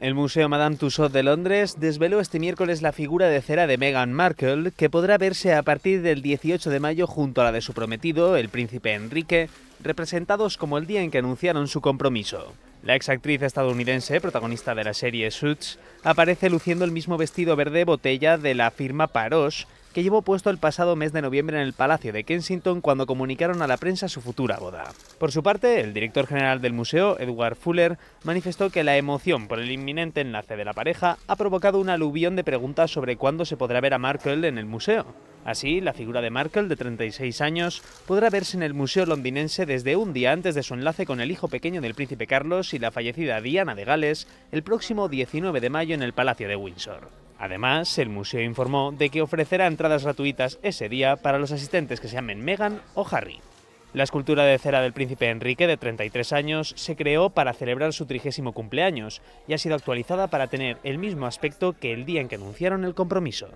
El Museo Madame Tussauds de Londres desveló este miércoles la figura de cera de Meghan Markle, que podrá verse a partir del 18 de mayo junto a la de su prometido, el príncipe Enrique, representados como el día en que anunciaron su compromiso. La exactriz estadounidense, protagonista de la serie Suits, aparece luciendo el mismo vestido verde botella de la firma Parosh que llevó puesto el pasado mes de noviembre en el Palacio de Kensington cuando comunicaron a la prensa su futura boda. Por su parte, el director general del museo, Edward Fuller, manifestó que la emoción por el inminente enlace de la pareja ha provocado un aluvión de preguntas sobre cuándo se podrá ver a Markle en el museo. Así, la figura de Markle, de 36 años, podrá verse en el Museo Londinense desde un día antes de su enlace con el hijo pequeño del príncipe Carlos y la fallecida Diana de Gales el próximo 19 de mayo en el Palacio de Windsor. Además, el museo informó de que ofrecerá entradas gratuitas ese día para los asistentes que se llamen Meghan o Harry. La escultura de cera del príncipe Enrique, de 33 años, se creó para celebrar su trigésimo cumpleaños y ha sido actualizada para tener el mismo aspecto que el día en que anunciaron el compromiso.